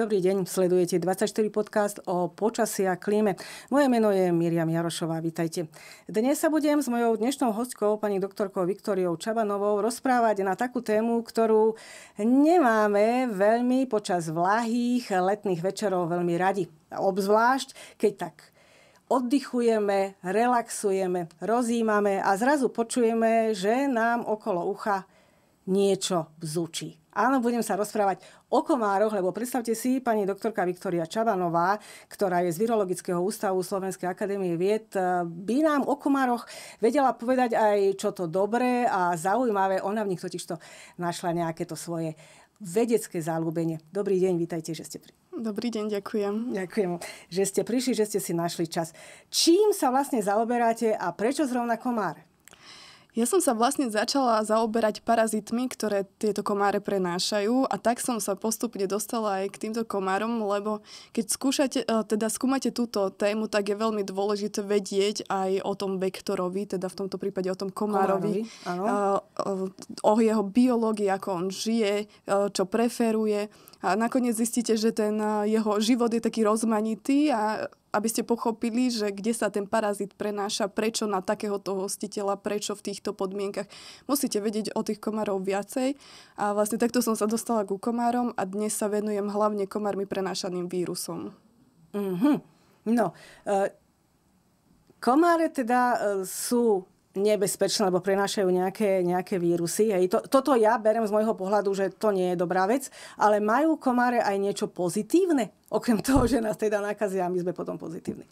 Dobrý deň, sledujete 24 podcast o počasí a klíme. Moje meno je Miriam Jarošová, vítajte. Dnes sa budem s mojou dnešnou hostkou, pani doktorkou Viktoriou Čabanovou, rozprávať na takú tému, ktorú nemáme veľmi počas vlahých letných večerov veľmi radi. Obzvlášť, keď tak oddychujeme, relaxujeme, rozímame a zrazu počujeme, že nám okolo ucha niečo bzučí. Áno, budem sa rozprávať o komároch, lebo predstavte si, pani doktorka Viktoria Čabanová, ktorá je z Virologického ústavu Slovenskej akadémie vied, e, by nám o komároch vedela povedať aj čo to dobré a zaujímavé. Ona v nich totižto našla nejaké to svoje vedecké zalúbenie. Dobrý deň, vítajte, že ste pri... Dobrý deň, ďakujem. Ďakujem, že ste prišli, že ste si našli čas. Čím sa vlastne zaoberáte a prečo zrovna komáre? Ja som sa vlastne začala zaoberať parazitmi, ktoré tieto komáre prenášajú a tak som sa postupne dostala aj k týmto komárom, lebo keď skúšate, e, teda skúmate túto tému, tak je veľmi dôležité vedieť aj o tom vektorovi, teda v tomto prípade o tom komárovi, komárovi e, e, o jeho biológii, ako on žije, čo preferuje a nakoniec zistíte, že ten jeho život je taký rozmanitý a aby ste pochopili, že kde sa ten parazit prenáša, prečo na takéhoto hostiteľa, prečo v týchto podmienkach. Musíte vedieť o tých komárov viacej. A vlastne takto som sa dostala ku komárom a dnes sa venujem hlavne komármi prenášaným vírusom. Mm-hmm. No, uh, komáre teda uh, sú nebezpečné, lebo prenášajú nejaké, nejaké vírusy. Hej. To, toto ja berem z môjho pohľadu, že to nie je dobrá vec, ale majú komáre aj niečo pozitívne? Okrem toho, že nás teda nakazia a my sme potom pozitívni.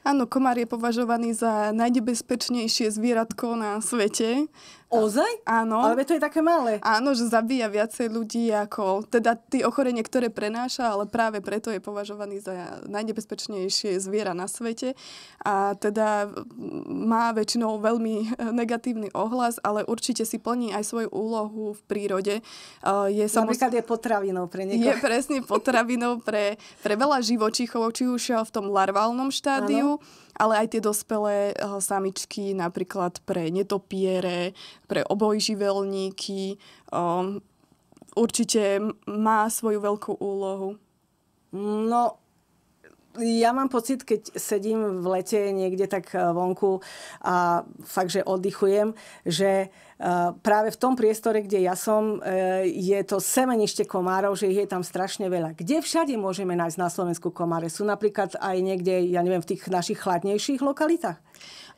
Áno, komár je považovaný za najnebezpečnejšie zvieratko na svete. Ozaj? Áno. Ale to je také malé. Áno, že zabíja viacej ľudí ako teda tie ochorenie, ktoré prenáša, ale práve preto je považovaný za najnebezpečnejšie zviera na svete. A teda má väčšinou veľmi negatívny ohlas, ale určite si plní aj svoju úlohu v prírode. E, je samost... Napríklad je potravinou pre niekoho. Je presne potravinou pre, pre veľa živočíchov, či už v tom larválnom štádiu, áno ale aj tie dospelé eh, samičky napríklad pre netopiere, pre obojživelníky. Um, určite má svoju veľkú úlohu. No, ja mám pocit, keď sedím v lete niekde tak e, vonku a fakt, že oddychujem, že e, práve v tom priestore, kde ja som, e, je to semenište komárov, že ich je tam strašne veľa. Kde všade môžeme nájsť na Slovensku komáre? Sú napríklad aj niekde, ja neviem, v tých našich chladnejších lokalitách?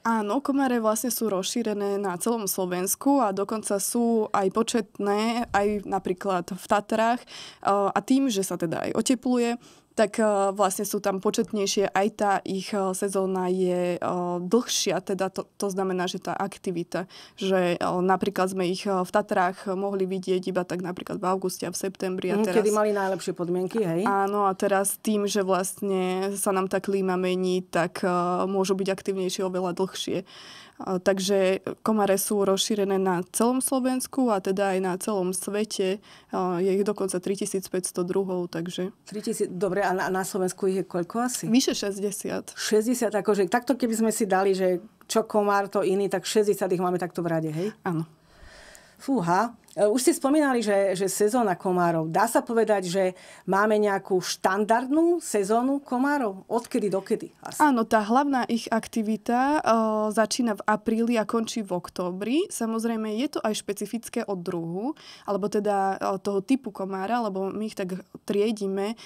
Áno, komáre vlastne sú rozšírené na celom Slovensku a dokonca sú aj početné, aj napríklad v Tatrách. A tým, že sa teda aj otepluje, tak eh, vlastne sú tam početnejšie, aj tá ich eh, sezóna je eh, dlhšia, teda to, to znamená, že tá aktivita, že napríklad sme ich v Tatrách mohli vidieť iba tak napríklad v auguste a v septembri. A mm, teraz, Kedy mali najlepšie podmienky, hej? Áno, a teraz tým, že vlastne sa nám tá klíma mení, tak môžu byť aktívnejšie oveľa dlhšie. Takže komáre sú rozšírené na celom Slovensku a teda aj na celom svete. Je ich dokonca 3500 druhov, takže... 3000, dobre, a na, na Slovensku ich je koľko asi? Vyše 60. 60, akože takto keby sme si dali, že čo komár to iný, tak 60 ich máme takto v rade, hej? Áno. Fúha, E, už ste spomínali, že, že sezóna komárov. Dá sa povedať, že máme nejakú štandardnú sezónu komárov? Odkedy dokedy? Asi. Áno, tá hlavná ich aktivita e, začína v apríli a končí v októbri. Samozrejme, je to aj špecifické od druhu, alebo teda e, toho typu komára, lebo my ich tak triedíme e,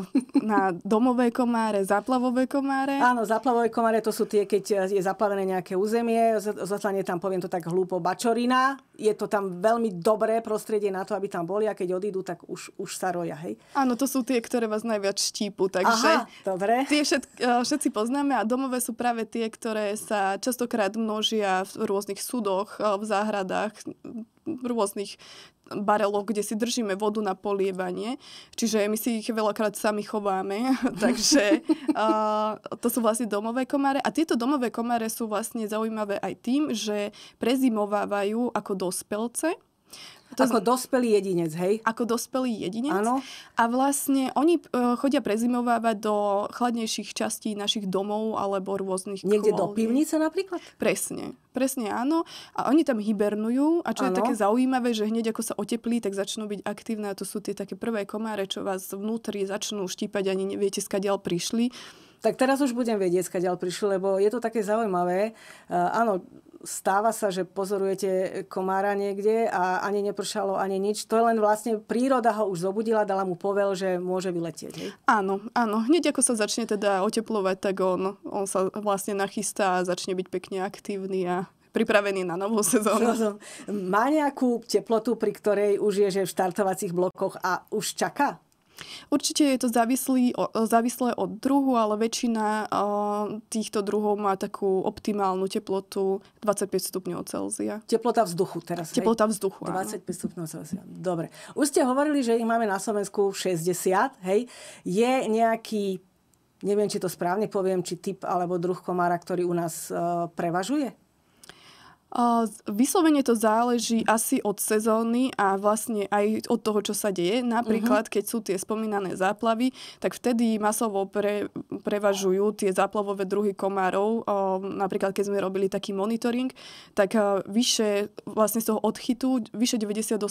na domové komáre, záplavové komáre. Áno, záplavové komáre to sú tie, keď je zaplavené nejaké územie, zatlanie tam, poviem to tak hlúpo, bačorina. Je to tam veľmi veľmi dobré prostredie na to, aby tam boli a keď odídu, tak už, už sa roja, hej? Áno, to sú tie, ktoré vás najviac štípu, takže Aha, dobre. tie všet, eh, všetci poznáme a domové sú práve tie, ktoré sa častokrát množia v rôznych sudoch, eh, v záhradách, v rôznych bareloch, kde si držíme vodu na polievanie. Čiže my si ich veľakrát sami chováme, takže uh, to sú vlastne domové komáre. A tieto domové komáre sú vlastne zaujímavé aj tým, že prezimovávajú ako dospelce to ako z... dospelý jedinec, hej? Ako dospelý jedinec. Áno. A vlastne oni e, chodia prezimovávať do chladnejších častí našich domov alebo rôznych Niekde kvôl, do pivnice napríklad? Presne. Presne áno. A oni tam hibernujú. A čo ano. je také zaujímavé, že hneď ako sa oteplí, tak začnú byť aktívne. A to sú tie také prvé komáre, čo vás vnútri začnú štípať, ani neviete, skadiaľ prišli. Tak teraz už budem vedieť, skáďal prišli, lebo je to také zaujímavé. E, áno, stáva sa, že pozorujete komára niekde a ani nepršalo, ani nič. To je len vlastne príroda ho už zobudila, dala mu povel, že môže vyletieť. Hej? Áno, áno. Hneď ako sa začne teda oteplovať, tak on, on sa vlastne nachystá a začne byť pekne aktívny a pripravený na novú sezónu. No, no. Má nejakú teplotu, pri ktorej už je že v štartovacích blokoch a už čaká? Určite je to závislý, závislé od druhu, ale väčšina týchto druhov má takú optimálnu teplotu 25 stupňov Celzia. Teplota vzduchu teraz. Teplota hej? vzduchu, 25 stupňov Celzia. Dobre. Už ste hovorili, že ich máme na Slovensku 60, hej? Je nejaký, neviem, či to správne poviem, či typ alebo druh komára, ktorý u nás e, prevažuje? Vyslovene to záleží asi od sezóny a vlastne aj od toho, čo sa deje. Napríklad, uh-huh. keď sú tie spomínané záplavy, tak vtedy masovo pre, prevažujú tie záplavové druhy komárov. Napríklad, keď sme robili taký monitoring, tak e, vyše vlastne z toho odchytu, vyše 98%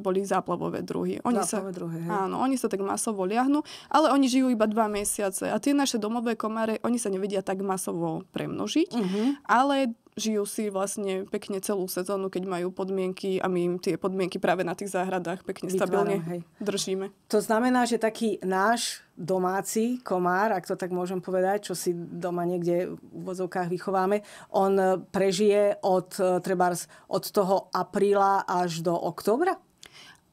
boli záplavové druhy. Oni záplavové sa, druhy, hej. Áno, oni sa tak masovo liahnú, ale oni žijú iba dva mesiace. A tie naše domové komáre, oni sa nevedia tak masovo premnožiť, uh-huh. ale žijú si vlastne pekne celú sezónu, keď majú podmienky a my im tie podmienky práve na tých záhradách pekne Vytváram, stabilne hej. držíme. To znamená, že taký náš domáci komár, ak to tak môžem povedať, čo si doma niekde v vozovkách vychováme, on eh, prežije od, eh, trebárs, od toho apríla až do oktobra?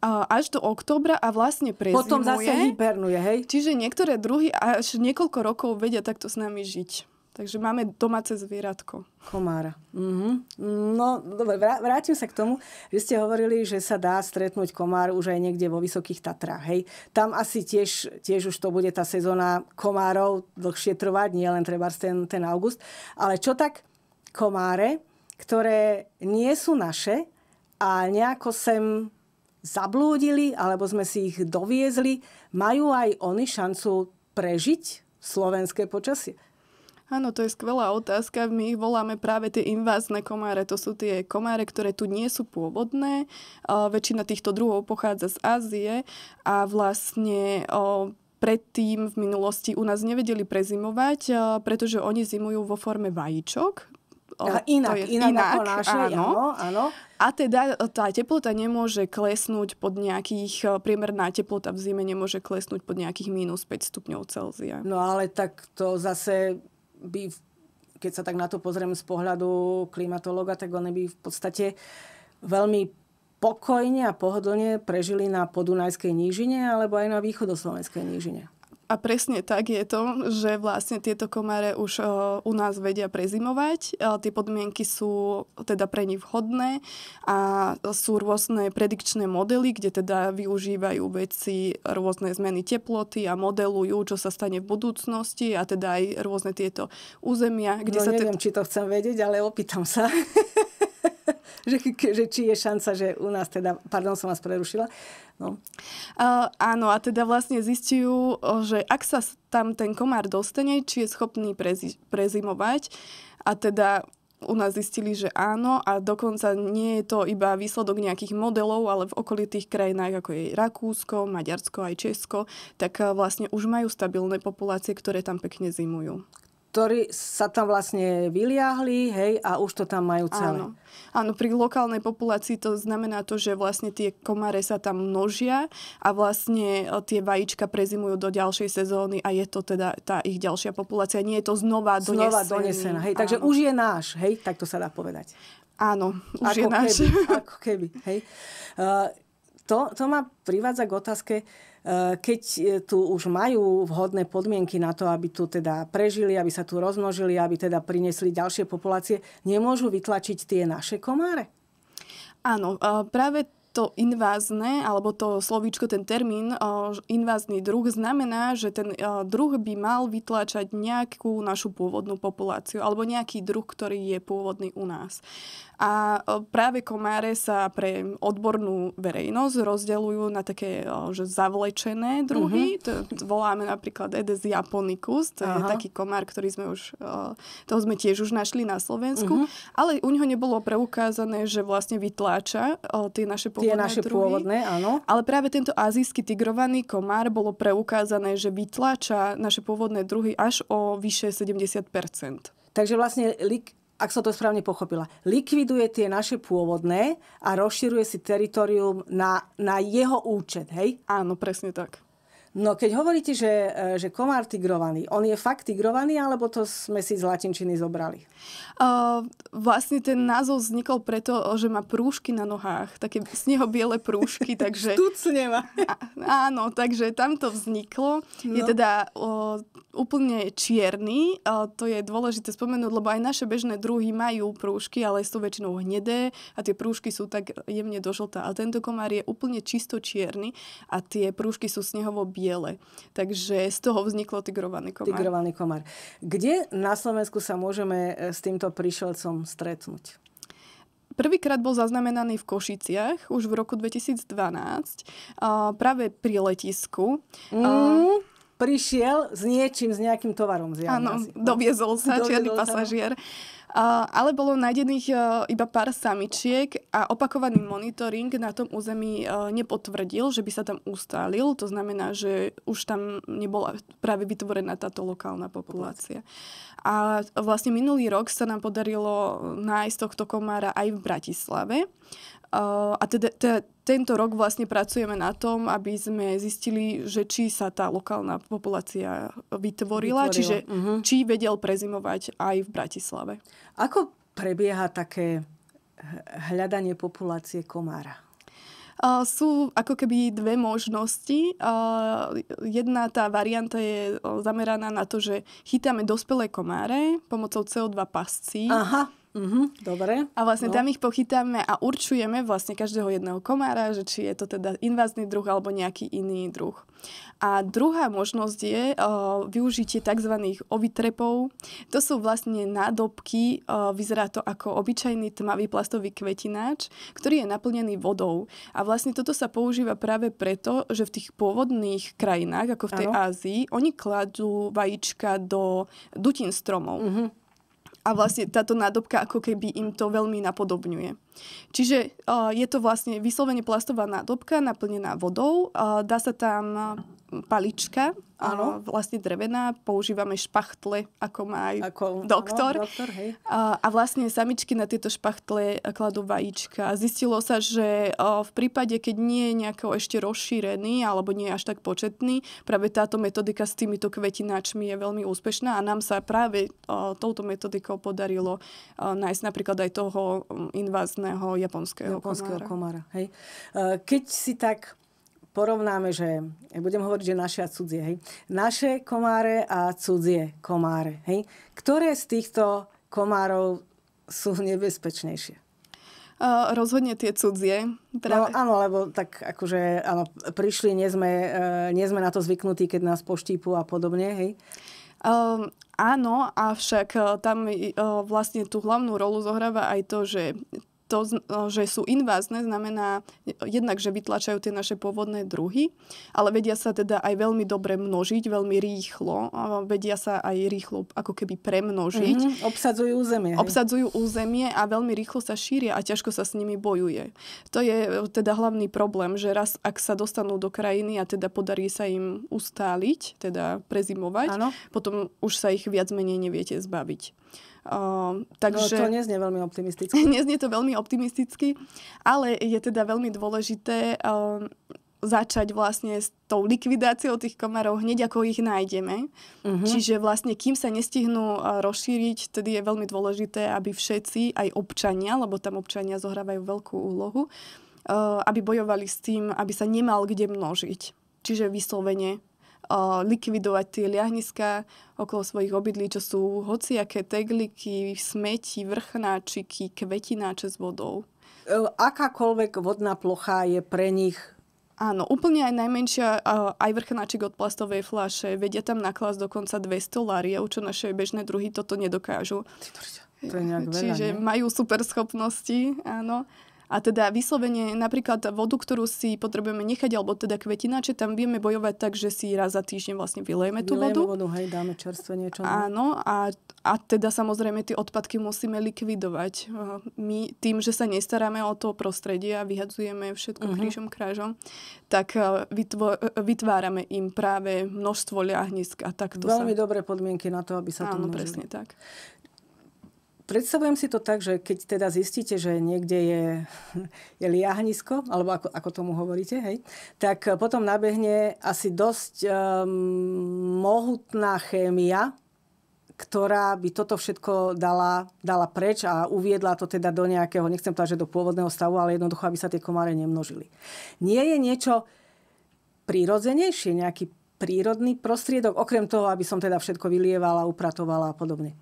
až do októbra a vlastne prezimuje. Potom zase hibernuje, hej? Čiže niektoré druhy až niekoľko rokov vedia takto s nami žiť. Takže máme domáce zvieratko. Komára. Mm-hmm. No, dobre, vrátim sa k tomu, že ste hovorili, že sa dá stretnúť komár už aj niekde vo Vysokých Tatrách. Hej. Tam asi tiež, tiež už to bude tá sezóna komárov dlhšie trvať, nie len treba ten, ten august. Ale čo tak komáre, ktoré nie sú naše a nejako sem zablúdili, alebo sme si ich doviezli, majú aj oni šancu prežiť slovenské počasie? Áno, to je skvelá otázka. My ich voláme práve tie invázne komáre. To sú tie komáre, ktoré tu nie sú pôvodné. O, väčšina týchto druhov pochádza z Ázie a vlastne o, predtým v minulosti u nás nevedeli prezimovať, pretože oni zimujú vo forme vajíčok. a inak, to je inak, inak ako naše, áno. áno, áno. A teda tá teplota nemôže klesnúť pod nejakých, priemerná teplota v zime nemôže klesnúť pod nejakých minus 5 stupňov Celzia. No ale tak to zase by, keď sa tak na to pozriem z pohľadu klimatologa, tak oni by v podstate veľmi pokojne a pohodlne prežili na podunajskej nížine alebo aj na východoslovenskej nížine. A presne tak je to, že vlastne tieto komáre už eh, u nás vedia prezimovať. Eh, tie podmienky sú teda pre nich vhodné a sú rôzne predikčné modely, kde teda využívajú veci rôzne zmeny teploty a modelujú, čo sa stane v budúcnosti a teda aj rôzne tieto územia. Kde no, sa neviem, teda... či to chcem vedieť, ale opýtam sa. že, že či je šanca, že u nás teda, pardon, som vás prerušila. No. Uh, áno, a teda vlastne zistujú, že ak sa tam ten komár dostane, či je schopný prezi- prezimovať a teda u nás zistili, že áno a dokonca nie je to iba výsledok nejakých modelov, ale v okolitých krajinách ako je Rakúsko, Maďarsko aj Česko, tak e, vlastne už majú stabilné populácie, ktoré tam pekne zimujú ktorí sa tam vlastne vyliahli, hej, a už to tam majú celé. Áno. Áno, pri lokálnej populácii to znamená to, že vlastne tie komáre sa tam množia a vlastne e, tie vajíčka prezimujú do ďalšej sezóny a je to teda tá ich ďalšia populácia. Nie je to znova, znova donesená. hej, áno. takže už je náš, hej, tak to sa dá povedať. Áno, už ako je náš. Keby, ako keby, hej. Uh, to, to ma privádza k otázke, e, keď e, tu už majú vhodné podmienky na to, aby tu teda prežili, aby sa tu rozmnožili, aby teda priniesli ďalšie populácie, nemôžu vytlačiť tie naše komáre? Áno, e, práve to invázne, alebo to slovíčko, ten termín invázny druh znamená, že ten druh by mal vytláčať nejakú našu pôvodnú populáciu alebo nejaký druh, ktorý je pôvodný u nás. A práve komáre sa pre odbornú verejnosť rozdeľujú na také že zavlečené druhy. Uh-huh. To voláme napríklad Edes japonicus, to uh-huh. je taký komár, ktorý sme už, toho sme tiež už našli na Slovensku, uh-huh. ale u neho nebolo preukázané, že vlastne vytláča tie naše pôvodné tie naše druhy. Pôvodné, áno. Ale práve tento azijský tigrovaný komár bolo preukázané, že vytláča naše pôvodné druhy až o vyše 70 Takže vlastne lik- ak som to správne pochopila, likviduje tie naše pôvodné a rozširuje si teritorium na, na jeho účet, hej? Áno, presne tak. No keď hovoríte, že, e, že komár tigrovaný, on je fakt tigrovaný, alebo to sme si z latinčiny zobrali? Uh, vlastne ten názov vznikol preto, že má prúšky na nohách, také snehobiele prúšky, takže... Štucne má. áno, takže tam to vzniklo. No. Je teda uh, úplne čierny, uh, to je dôležité spomenúť, lebo aj naše bežné druhy majú prúšky, ale sú väčšinou hnedé a tie prúšky sú tak jemne dožltá. A tento komár je úplne čisto čierny a tie prúšky sú snehovo biele biele. Takže z toho vzniklo tigrovaný komár. Tigrovaný komár. Kde na Slovensku sa môžeme e, s týmto prišelcom stretnúť? Prvýkrát bol zaznamenaný v Košiciach už v roku 2012, práve pri letisku. Mm. A prišiel s niečím, s nejakým tovarom. Áno, asi. doviezol sa doviezol čierny no. pasažier. ale bolo nájdených e, iba pár samičiek a opakovaný monitoring na tom území e, nepotvrdil, že by sa tam ustálil. To znamená, že už tam nebola práve vytvorená táto lokálna populácia. A vlastne minulý rok sa nám podarilo e, nájsť tohto komára aj v Bratislave a teda, teda tento rok vlastne pracujeme na tom, aby sme zistili, že či sa tá lokálna populácia vytvorila, vytvorila. čiže uh-huh. či vedel prezimovať aj v Bratislave. Ako prebieha také hľadanie populácie komára? Uh, sú ako keby dve možnosti. Uh, jedna tá varianta je zameraná na to, že chytáme dospelé komáre pomocou CO2 pascí. Aha Mm-hmm, dobre. A vlastne no. tam ich pochytáme a určujeme vlastne každého jedného komára, že či je to teda invazný druh alebo nejaký iný druh. A druhá možnosť je o, eh, využitie tzv. ovitrepov. To sú vlastne nádobky, o, eh, vyzerá to ako obyčajný tmavý plastový kvetináč, ktorý je naplnený vodou. A vlastne toto sa používa práve preto, že v tých pôvodných krajinách, ako v tej ano. Ázii, oni kladú vajíčka do dutín stromov. Mm-hmm a vlastne táto nádobka ako keby im to veľmi napodobňuje. Čiže je to vlastne vyslovene plastová nádobka naplnená vodou. Dá sa tam palička, ano. vlastne drevená, používame špachtle, ako má aj ako, doktor. Áno, doktor hej. A, a vlastne samičky na tieto špachtle e, kladú vajíčka. Zistilo sa, že e, v prípade, keď nie je nejako ešte rozšírený alebo nie je až tak početný, práve táto metodika s týmito kvetináčmi je veľmi úspešná a nám sa práve e, touto metodikou podarilo nájsť napríklad aj toho invázne štandardného japonského, japonského komára. komára hej. E, keď si tak porovnáme, že e, budem hovoriť, že naše a cudzie, hej. Naše komáre a cudzie komáre, hej. Ktoré z týchto komárov sú nebezpečnejšie? Uh, rozhodne tie cudzie. No, práve. No, áno, lebo tak akože, áno, prišli, nie sme, uh, nie sme na to zvyknutí, keď nás poštípu a podobne, hej? Uh, áno, avšak tam uh, vlastne tú hlavnú rolu zohráva aj to, že to, že sú invázne, znamená e, jednak, že vytlačajú tie naše pôvodné druhy, ale vedia sa teda aj veľmi dobre množiť, veľmi rýchlo. Vedia sa aj rýchlo ako keby premnožiť. Mm-hmm. Obsadzujú územie. Hej. Obsadzujú územie a veľmi rýchlo sa šíria a ťažko sa s nimi bojuje. To je e, teda hlavný problém, že raz, ak sa dostanú do krajiny a teda podarí sa im ustáliť, teda prezimovať, ano. potom už sa ich viac menej neviete zbaviť. Uh, takže... No, to neznie veľmi optimisticky. neznie to veľmi optimisticky, ale je teda veľmi dôležité uh, začať vlastne s tou likvidáciou tých komarov hneď ako ich nájdeme. Uh-huh. Čiže vlastne kým sa nestihnú rozšíriť, tedy je veľmi dôležité, aby všetci, aj občania, lebo tam občania zohrávajú veľkú úlohu, ehm, aby bojovali s tým, aby sa nemal kde množiť. Čiže vyslovene likvidovať tie liahniska okolo svojich obydlí, čo sú hociaké tegliky, smeti, vrchnáčiky, kvetináče s vodou. E, akákoľvek vodná plocha je pre nich Áno, úplne aj najmenšia, aj vrchnáčik od plastovej fľaše, vedia tam naklásť dokonca 200 lariev, čo naše bežné druhy toto nedokážu. To je nejak Čiže ne? majú super schopnosti, áno. A teda vyslovene napríklad vodu, ktorú si potrebujeme nechať, alebo teda kvetináče, tam vieme bojovať tak, že si raz za týždeň vlastne vylejeme tú vodu. vodu, hej, dáme čerstvé niečo. Ne? No. Áno, a, a teda samozrejme tie odpadky musíme likvidovať. My tým, že sa nestaráme o to prostredie a vyhadzujeme všetko uh-huh. krížom krážom, tak e, vytvo- e, vytvárame im práve množstvo ľahnisk a takto Veľmi sa... dobré podmienky na to, aby sa Áno, to množili. presne tak. Predstavujem si to tak, že keď teda zistíte, že niekde je, je liahnisko, alebo ako, ako tomu hovoríte, hej, tak eh, potom nabehne asi dosť um, mohutná chémia, ktorá by toto všetko dala, dala preč a uviedla to teda do nejakého, nechcem povedať, že do pôvodného stavu, ale jednoducho, aby sa tie komáre nemnožili. Nie je niečo prírodzenejšie, nejaký prírodný prostriedok, okrem toho, aby som teda všetko vylievala, upratovala a podobne.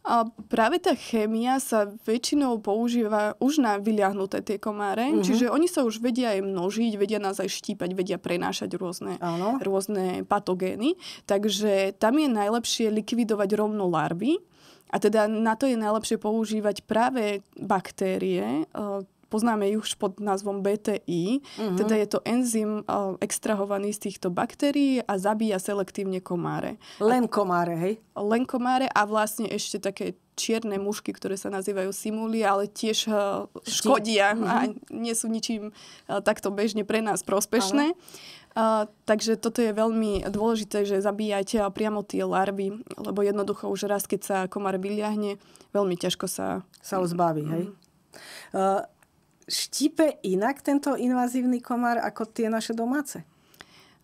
A práve tá chémia sa väčšinou používa už na vyliahnuté tie komáre, mm-hmm. čiže oni sa už vedia aj množiť, vedia nás aj štípať, vedia prenášať rôzne, rôzne patogény. Takže tam je najlepšie likvidovať rovno larvy. A teda na to je najlepšie používať práve baktérie, eh, poznáme ju už pod názvom BTI, mm-hmm. teda je to enzym eh, extrahovaný z týchto baktérií a zabíja selektívne komáre. Len komáre, hej? Len komáre a vlastne ešte také čierne mušky, ktoré sa nazývajú simuli, ale tiež eh, škodia mm-hmm. a mhm. nie sú ničím eh, takto bežne pre nás prospešné. Uh, takže toto je veľmi dôležité, že zabíjate priamo tie larvy, lebo jednoducho už raz, keď sa komár vyliahne, veľmi ťažko sa... Sa ho zbaví, hej? Uh, štípe inak tento invazívny komár ako tie naše domáce?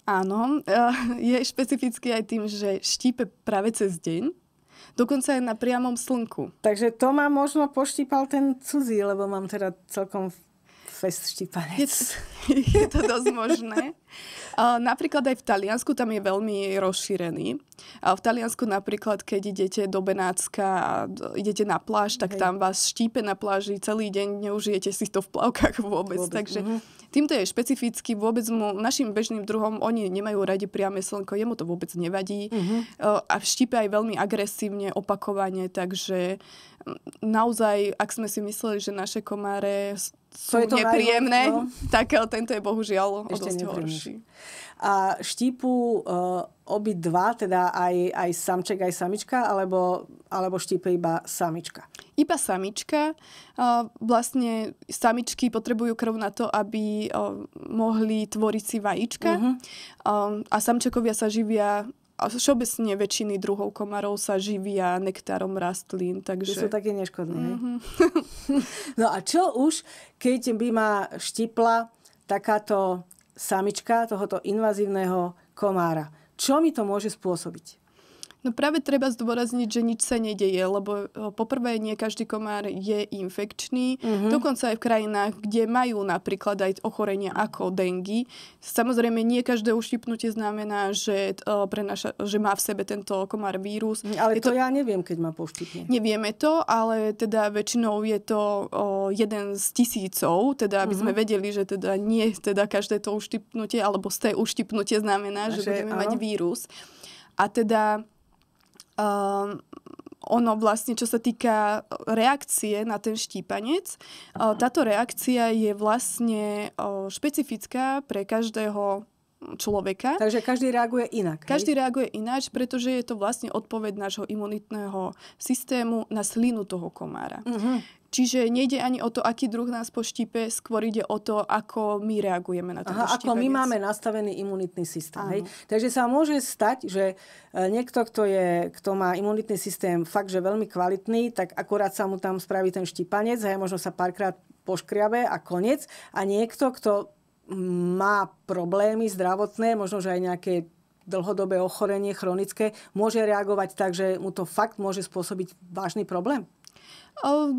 Áno, e, je špecifický aj tým, že štípe práve cez deň, dokonca aj na priamom slnku. Takže to ma možno poštípal ten cudzí, lebo mám teda celkom fest štipanec. Je, je to dosť možné. Napríklad aj v Taliansku, tam je veľmi rozšírený. V Taliansku napríklad, keď idete do Benácka a idete na pláž, tak Hej. tam vás štípe na pláži celý deň, neužijete si to v plavkách vôbec. vôbec. Takže mhm. týmto je špecificky, vôbec mu, našim bežným druhom, oni nemajú radi priame slnko, jemu to vôbec nevadí. Uh-huh. A štípe aj veľmi agresívne, opakovane, takže naozaj, ak sme si mysleli, že naše komáre sú to je to nepríjemné, no. tak tento je bohužiaľ Ešte dosť horší. A štípu uh, eh, obi dva, teda aj, aj samček, aj samička, alebo, alebo štípe iba samička? Iba samička. Uh, vlastne samičky potrebujú krv na to, aby uh, mohli tvoriť si vajíčka. Uh-huh. Uh, a samčekovia sa živia a všeobecne väčšiny druhov komárov sa živia nektárom rastlín. Takže... Sú také neškodné. Mm-hmm. no a čo už, keď by ma štipla takáto samička tohoto invazívneho komára? Čo mi to môže spôsobiť? No práve treba zdôrazniť, že nič sa nedeje, lebo e, poprvé nie každý komár je infekčný, mm-hmm. dokonca aj v krajinách, kde majú napríklad aj ochorenia ako dengy. Samozrejme, nie každé ušipnutie znamená, že, e, prenaša, že má v sebe tento komár vírus. Mhm, ale je to, to ja neviem, keď ma poštipne. Nevieme to, ale teda väčšinou je to o, e, jeden z tisícov, teda aby mm-hmm. sme mhm. vedeli, že teda nie teda každé to uštipnutie alebo z tej uštipnutie znamená, že, že budeme áno. mať vírus. A teda um, ono vlastne, čo sa týka reakcie na ten štípanec, eh, táto reakcia je vlastne eh, špecifická pre každého človeka. Takže každý reaguje inak. Každý hej? reaguje ináč, pretože je to vlastne odpoveď nášho imunitného systému na slinu toho komára. Uh-huh. Čiže nejde ani o to, aký druh nás poštípe, skôr ide o to, ako my reagujeme na to. Aha, ako my máme nastavený imunitný systém. Hej? Takže sa môže stať, že e, niekto, kto, je, kto má imunitný systém fakt, že veľmi kvalitný, tak akurát sa mu tam spraví ten štípanec, hej, možno sa párkrát poškriabe a koniec. A niekto, kto má problémy zdravotné, možno, že aj nejaké dlhodobé ochorenie chronické, môže reagovať tak, že mu to fakt môže spôsobiť vážny problém?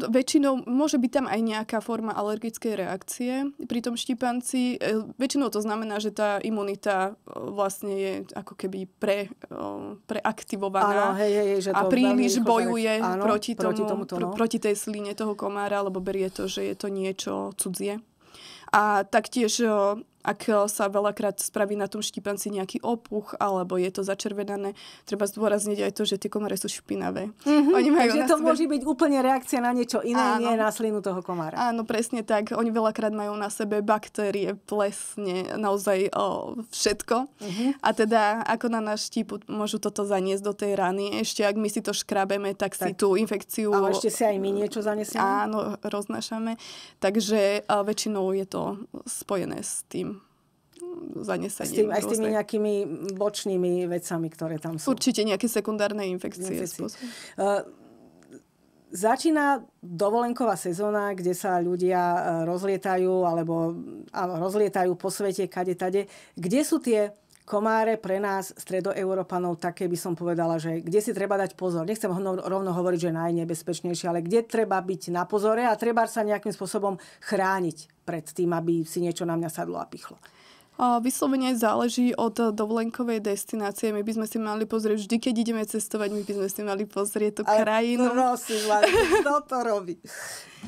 Väčšinou môže byť tam aj nejaká forma alergickej reakcie pri tom štipanci. E, väčšinou to znamená, že tá imunita e, vlastne je ako keby pre, e, preaktivovaná áno, hej, hej, že to a príliš bojuje áno, proti, tomu, proti, tomuto, no. proti tej sline toho komára, lebo berie to, že je to niečo cudzie. A taktiež ak sa veľakrát spraví na tom štípanci nejaký opuch, alebo je to začervenané, treba zdôrazniť aj to, že tie komáre sú špinavé. Mm-hmm, Oni majú takže to sebe... môže byť úplne reakcia na niečo iné, Áno. nie na slinu toho komára. Áno, presne tak. Oni veľakrát majú na sebe baktérie, plesne, naozaj o, všetko. Mm-hmm. A teda ako na náš štípu môžu toto zaniesť do tej rany. Ešte ak my si to škrabeme, tak, tak. si tú infekciu... Ale ešte si aj my niečo zanesieme? Áno, roznášame. Takže o, väčšinou je to spojené s tým zanesenie. S tým, aj s tými nejakými bočnými vecami, ktoré tam sú. Určite nejaké sekundárne infekcie. infekcie. Uh, začína dovolenková sezóna, kde sa ľudia e, rozlietajú, alebo áno, rozlietajú po svete, kade, tade. Kde sú tie komáre pre nás, stredoeurópanov, také by som povedala, že kde si treba dať pozor. Nechcem rovno hovoriť, že najnebezpečnejšie, ale kde treba byť na pozore a treba sa nejakým spôsobom chrániť pred tým, aby si niečo na mňa sadlo a pichlo. Vyslovene záleží od dovolenkovej destinácie. My by sme si mali pozrieť vždy, keď ideme cestovať, my by sme si mali pozrieť tú Ale krajinu. No, prosím vás, kto to robí?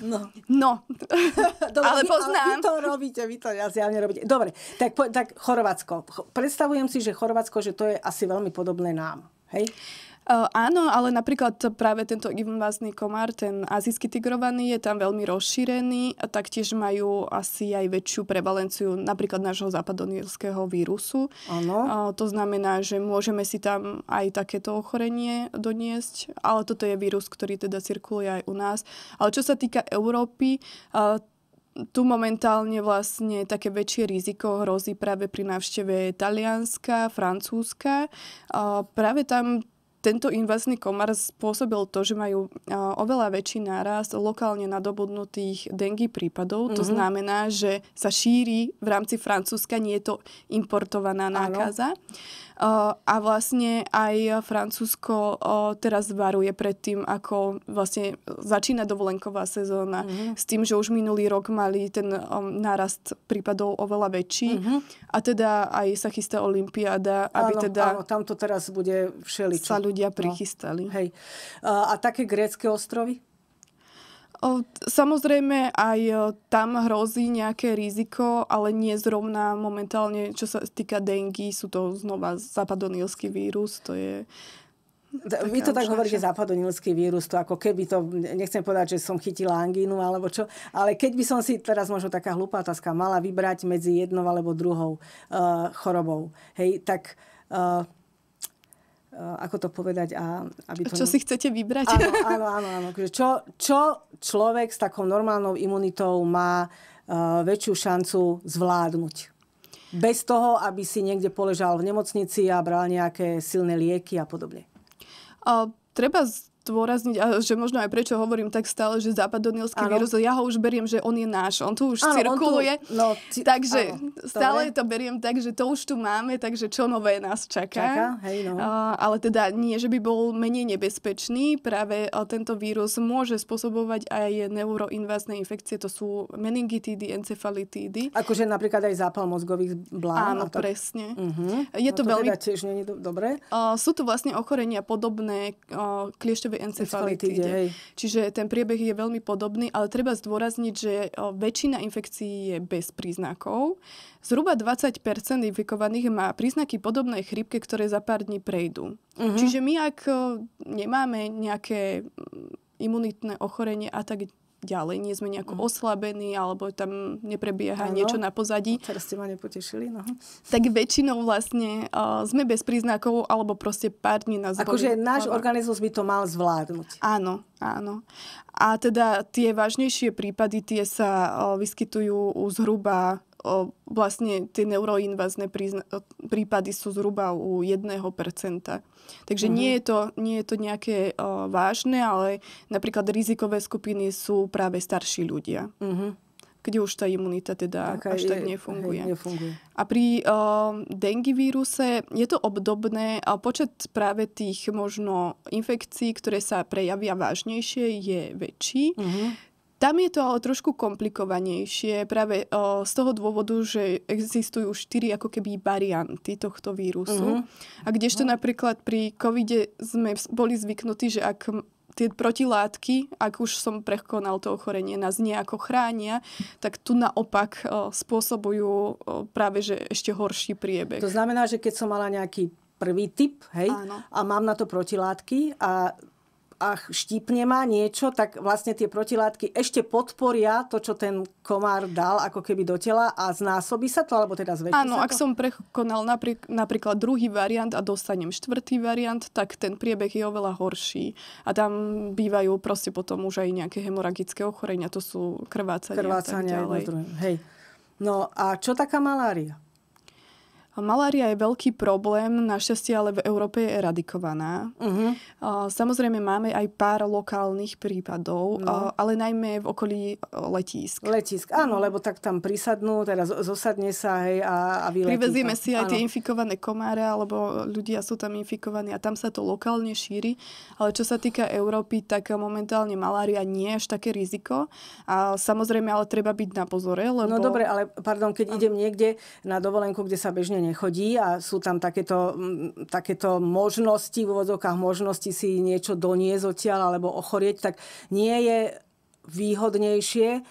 No. no. Dobre, ale vy, poznám. Ale vy to robíte, vy to asi ja nerobíte. Dobre, tak, po, tak Chorvátsko. Predstavujem si, že Chorvátsko, že to je asi veľmi podobné nám. Hej? áno, ale napríklad práve tento invázny komár, ten azijský tigrovaný, je tam veľmi rozšírený a taktiež majú asi aj väčšiu prevalenciu napríklad nášho západonírského vírusu. Áno. Uh, to znamená, že môžeme si tam aj takéto ochorenie doniesť, ale toto je vírus, ktorý teda cirkuluje aj u nás. Ale čo sa týka Európy, uh, tu momentálne vlastne také väčšie riziko hrozí práve pri návšteve Talianska, Francúzska. Práve tam tento invazný komár spôsobil to, že majú oveľa väčší nárast lokálne nadobudnutých dengy prípadov. Mm-hmm. To mhm. znamená, že sa šíri v rámci Francúzska, nie je to importovaná nákaza. Ano a vlastne aj Francúzsko teraz varuje pred tým, ako vlastne začína dovolenková sezóna mm-hmm. s tým, že už minulý rok mali ten nárast prípadov oveľa väčší mm-hmm. a teda aj sa chystá Olympiáda, aby áno, teda... Áno, tam to teraz bude všeličo. Sa ľudia no. prichystali. No. Hej. A, a také grécké ostrovy? Samozrejme, aj e, tam hrozí nejaké riziko, ale nie zrovna momentálne, čo sa týka dengy, sú to znova západonilský vírus, to je Taká Vy to tak hovoríte, západonilský vírus, to ako keby to, nechcem povedať, že som chytila angínu alebo čo, ale keď by som si teraz možno taká hlúpa otázka mala vybrať medzi jednou alebo druhou uh, chorobou, hej, tak uh, Eh, ako to povedať. A, aby to... Čo si chcete vybrať? Áno, áno, áno. áno. Akože čo, čo človek s takou normálnou imunitou má uh, väčšiu šancu zvládnuť. Bez toho, aby si niekde poležal v nemocnici a bral nejaké silné lieky a podobne. A eh, treba zdôrazniť, a že možno aj prečo hovorím tak stále, že západonilský vírus, ja ho už beriem, že on je náš, on tu už ano, cirkuluje, tu, no, ci, takže ano, stále to, to beriem tak, že to už tu máme, takže čo nové nás čaká. čaká? Hej, no. a, ale teda nie, že by bol menej nebezpečný, práve tento vírus môže spôsobovať aj neuroinvazné infekcie, to sú meningitídy, encefalitídy. Akože napríklad aj zápal mozgových blán. Áno, mhm. to... presne. Uh-huh. Je no to, to veľmi... Teda tiež nie je do... dobre. Uh, sú to vlastne ochorenia podobné uh, tej encefalitíde. Čiže ten priebeh je veľmi podobný, ale treba zdôrazniť, že väčšina infekcií je bez príznakov. Zhruba 20 infikovaných má príznaky podobné chrypke, ktoré za pár dní prejdú. Uh-huh. Čiže my, ak nemáme nejaké mm, imunitné ochorenie a tak ďalej, nie sme nejako mm. oslabení alebo tam neprebieha ano. niečo na pozadí. Teraz ste ma nepotešili, no. Tak väčšinou vlastne uh, sme bez príznakov alebo proste pár dní na zvolí. Akože náš organizmus by to mal zvládnuť. Áno, áno. A teda tie vážnejšie prípady, tie sa uh, vyskytujú u zhruba o, vlastne tie neuroinvazné prízna- prípady sú zhruba u 1%. Takže mm-hmm. nie, je to, nie je to nejaké o, vážne, ale napríklad rizikové skupiny sú práve starší ľudia. Mm-hmm kde už tá imunita teda Taká až je, tak nefunguje. Hej, nefunguje. A pri uh, dengue víruse je to obdobné. A počet práve tých možno infekcií, ktoré sa prejavia vážnejšie, je väčší. Uh-huh. Tam je to ale trošku komplikovanejšie práve o, e, z toho dôvodu, že existujú štyri ako keby varianty tohto vírusu. Mm-hmm. A kdežto mm-hmm. napríklad pri covide sme boli zvyknutí, že ak tie protilátky, ak už som prekonal to ochorenie, nás nejako chránia, tak tu naopak o, e, spôsobujú o, e, práve že ešte horší priebeh. To znamená, že keď som mala nejaký prvý typ, hej, Áno. a mám na to protilátky a a štípne ma niečo, tak vlastne tie protilátky ešte podporia to, čo ten komár dal ako keby do tela a znásobí sa to, alebo teda zväčší Áno, sa to? ak som prekonal napriek, napríklad druhý variant a dostanem štvrtý variant, tak ten priebeh je oveľa horší. A tam bývajú proste potom už aj nejaké hemoragické ochorenia, to sú krvácania. Krvácania, a tak ďalej. Hej. No a čo taká malária? Malária je veľký problém, našťastie ale v Európe je eradikovaná. Uh-huh. Samozrejme máme aj pár lokálnych prípadov, no. ale najmä v okolí e, letísk. Letísk, áno, lebo tak tam prisadnú, teraz zosadne sa hej, a, a vyletí. Privezíme si aj áno. tie infikované komáre, alebo ľudia sú tam infikovaní a tam sa to lokálne šíri. Ale čo sa týka Európy, tak momentálne malária nie je až také riziko. A samozrejme, ale treba byť na pozore, lebo... No dobre, ale pardon, keď uh-huh. idem niekde na dovolenku, kde sa bežne nechodí a sú tam takéto, takéto možnosti, v úvodzovkách možnosti si niečo doniesť odtiaľ alebo ochorieť, tak nie je výhodnejšie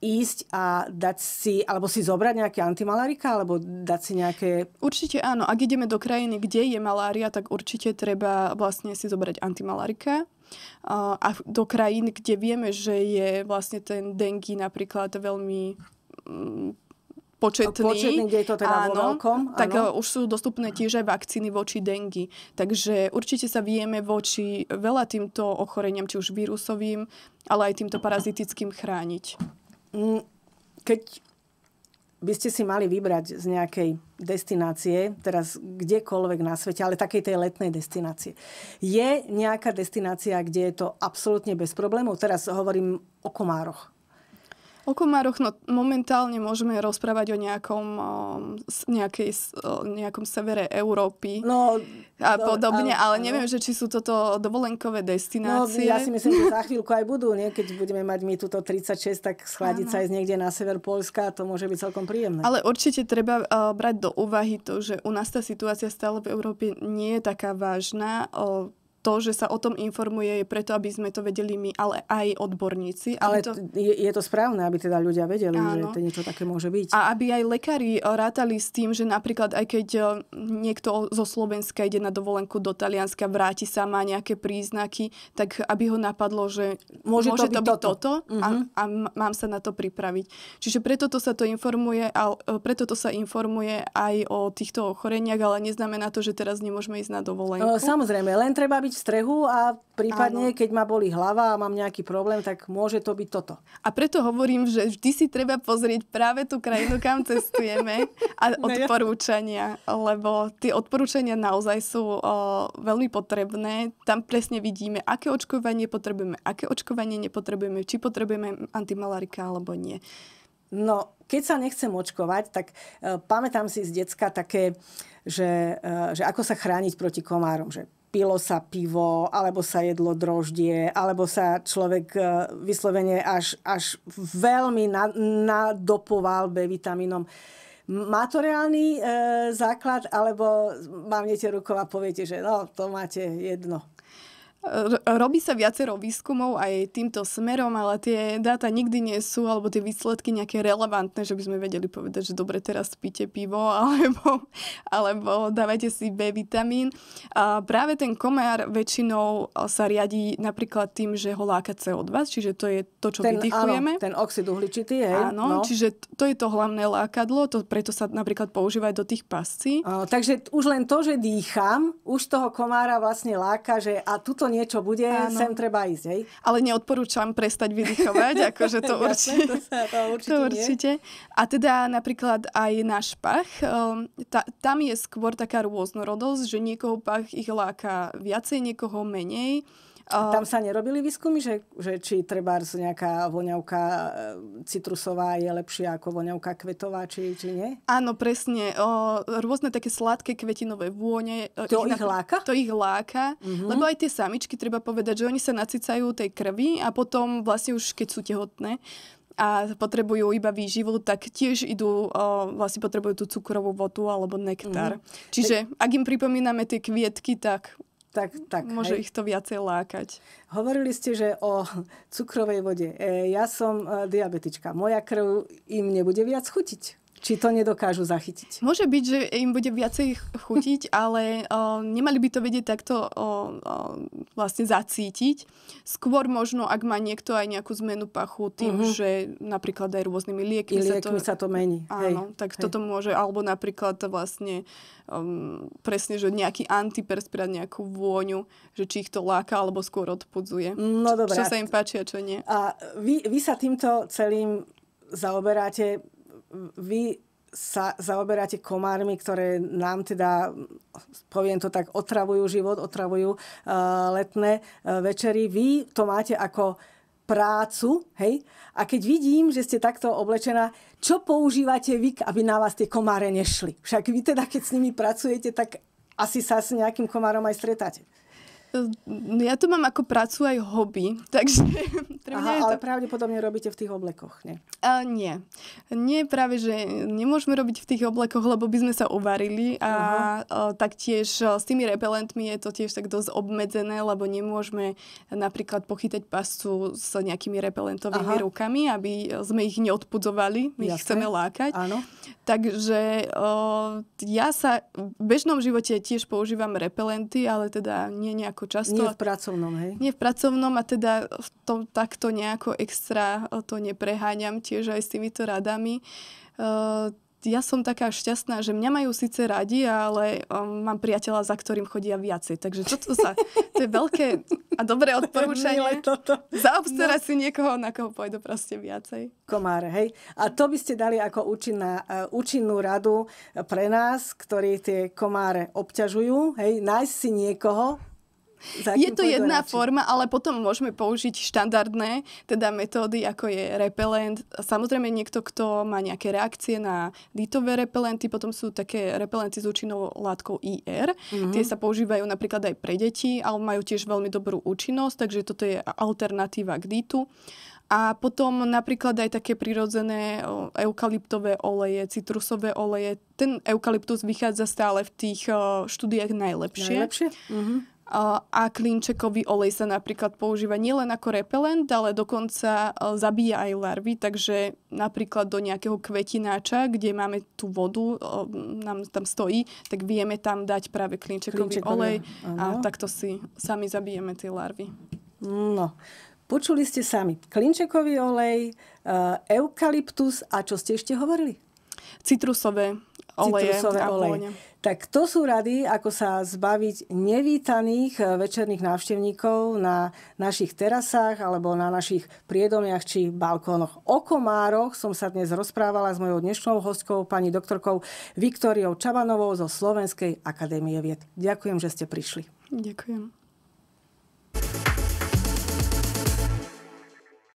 ísť a dať si, alebo si zobrať nejaké antimalarika, alebo dať si nejaké... Určite áno. Ak ideme do krajiny, kde je malária, tak určite treba vlastne si zobrať antimalarika. A do krajín, kde vieme, že je vlastne ten dengy napríklad veľmi početný. Početný, kde je to teda áno, veľkom. áno. Tak eh, už sú dostupné tiež aj vakcíny voči dengy. Takže určite sa vieme voči veľa týmto ochoreniam, či už vírusovým, ale aj týmto parazitickým chrániť. Mm, keď by ste si mali vybrať z nejakej destinácie, teraz kdekoľvek na svete, ale takej tej letnej destinácie. Je nejaká destinácia, kde je to absolútne bez problémov? Teraz hovorím o komároch. O komároch no, momentálne môžeme rozprávať o nejakom, nejakej, nejakom severe Európy no, a do, no, podobne, ale, ale neviem, že či sú toto dovolenkové destinácie. No, ja si myslím, že za chvíľku aj budú, nie? keď budeme mať my túto 36, tak schladiť sa aj z niekde na sever Polska, to môže byť celkom príjemné. Ale určite treba uh, brať do úvahy to, že u nás tá situácia stále v Európe nie je taká vážna. Uh, to, že sa o tom informuje, je preto, aby sme to vedeli my, ale aj odborníci. Ale to... Je, je to správne, aby teda ľudia vedeli, Áno. že to niečo také môže byť. A aby aj lekári rátali s tým, že napríklad aj keď eh, niekto zo Slovenska ide na dovolenku do Talianska, vráti sa, má nejaké príznaky, tak aby ho napadlo, že môže, môže to, byť to byť toto, toto uh-huh. a, mhm. a mám sa na to pripraviť. Čiže preto to sa to informuje, a eh, preto to sa informuje aj o týchto ochoreniach, ale neznamená to, že teraz nemôžeme ísť na dovolenku. Eh, samozrejme, len treba byť v strehu a prípadne, Áno. keď ma boli hlava a mám nejaký problém, tak môže to byť toto. A preto hovorím, že vždy si treba pozrieť práve tú krajinu, kam cestujeme a no odporúčania, lebo tie odporúčania naozaj sú o, veľmi potrebné. Tam presne vidíme, aké očkovanie potrebujeme, aké očkovanie nepotrebujeme, či potrebujeme antimalarika alebo nie. No, keď sa nechcem očkovať, tak e, pamätám si z decka také, že, e, že ako sa chrániť proti komárom, že pilo sa pivo, alebo sa jedlo droždie, alebo sa človek e, vyslovene až, až veľmi nadopoval B vitamínom. Má to reálny e, základ, alebo mávnete rukova a poviete, že no, to máte jedno. Robí sa viacero výskumov aj týmto smerom, ale tie dáta nikdy nie sú, alebo tie výsledky nejaké relevantné, že by sme vedeli povedať, že dobre, teraz píte pivo, alebo, alebo dávajte si B vitamín. A práve ten komár väčšinou sa riadi napríklad tým, že ho láka CO2, čiže to je to, čo ten, vydychujeme. Áno, ten oxid uhličitý, hej. Áno, no. čiže to je to hlavné lákadlo, to, preto sa napríklad používa aj do tých pascí. takže už len to, že dýcham, už toho komára vlastne láka, že a tuto niečo bude, Áno. sem treba ísť. Hej? Ale neodporúčam prestať vydychovať, akože to určite. to, sa, to určite, to určite. A teda napríklad aj náš pach, um, ta, tam je skôr taká rôznorodosť, že niekoho pach ich láka viacej, niekoho menej. Tam sa nerobili výskumy, že, že či treba nejaká voňavka e, citrusová je lepšia ako voňavka kvetová, či, či nie? Áno, presne. O, rôzne také sladké kvetinové vône. E, to ich, ich láka? To ich láka, Uh-huh. lebo aj tie samičky, treba povedať, že oni sa nacicajú tej krvi a potom vlastne už keď sú tehotné, a potrebujú iba výživu, tak tiež idú, o, vlastne potrebujú tú cukrovú vodu alebo nektar. Mm. Čiže ak im pripomíname tie kvietky, tak tak, tak, Môže hej. ich to viacej lákať. Hovorili ste, že o cukrovej vode. E, ja som e, diabetička. Moja krv im nebude viac chutiť či to nedokážu zachytiť. Môže byť, že im bude viacej chutiť, ale o, nemali by to vedieť takto o, o, vlastne zacítiť. Skôr možno, ak má niekto aj nejakú zmenu pachu tým, uh-huh. že napríklad aj rôznymi liekmi, I liekmi sa, to, sa to mení. Áno, hej, tak hej. toto môže, alebo napríklad vlastne um, presne, že nejaký antiperspirant, nejakú vôňu, že či ich to láka, alebo skôr odpudzuje. No dobré. Čo sa im páči a čo nie. A vy, vy sa týmto celým zaoberáte vy sa zaoberáte komármi, ktoré nám teda, poviem to tak, otravujú život, otravujú uh, letné uh, večery. Vy to máte ako prácu, hej? A keď vidím, že ste takto oblečená, čo používate vy, aby na vás tie komáre nešli? Však vy teda, keď s nimi pracujete, tak asi sa s nejakým komárom aj stretáte. Ehm, ja to mám ako prácu aj hobby, takže pre mňa Aha, je to... ale pravdepodobne robíte v tých oblekoch, nie? A nie. Nie práve, že nemôžeme robiť v tých oblekoch, lebo by sme sa uvarili a uh-huh. taktiež e, s tými repelentmi je to tiež tak dosť obmedzené, lebo nemôžeme napríklad pochytať pascu s nejakými repelentovými Aha. rukami, aby sme ich neodpudzovali, my Jasne. ich chceme lákať. Áno. Takže o, e, ja sa v bežnom živote tiež používam repelenty, ale teda nie nejako ako často. Nie v pracovnom, hej? Nie v pracovnom a teda v tom takto nejako extra to nepreháňam tiež aj s týmito radami. E, ja som taká šťastná, že mňa majú síce radi, ale e, mám priateľa, za ktorým chodia viacej. Takže toto sa, to je veľké a dobré odporúčanie. Zaobstarať no. si niekoho, na koho pôjdu proste viacej. Komár, hej. A to by ste dali ako účinná, e, účinnú radu pre nás, ktorí tie komáre obťažujú. Hej, nájsť si niekoho, je to jedna radši? forma, ale potom môžeme použiť štandardné teda metódy, ako je repelent. Samozrejme niekto, kto má nejaké reakcie na ditové repelenty, potom sú také repelenty s účinnou látkou IR. Mm-hmm. Tie sa používajú napríklad aj pre deti, ale majú tiež veľmi dobrú účinnosť, takže toto je alternatíva k ditu. A potom napríklad aj také prirodzené eukalyptové oleje, citrusové oleje. Ten eukalyptus vychádza stále v tých štúdiách najlepšie. Najlepšie? Mm-hmm a klinčekový olej sa napríklad používa nielen ako repelent, ale dokonca e, zabíja aj larvy, takže napríklad do nejakého kvetináča, kde máme tú vodu, e, nám tam stojí, tak vieme tam dať práve klinčekový, klinčekový olej áno. a takto si sami zabijeme tie larvy. No, počuli ste sami klinčekový olej, e, eukalyptus a čo ste ešte hovorili? Citrusové oleje. Citrusové oleje. Tak to sú rady, ako sa zbaviť nevítaných eh, večerných návštevníkov na našich terasách alebo na našich priedomiach či balkónoch. O komároch som sa dnes rozprávala s mojou dnešnou hostkou, pani doktorkou Viktoriou Čabanovou zo Slovenskej akadémie vied. Ďakujem, že ste prišli. Ďakujem.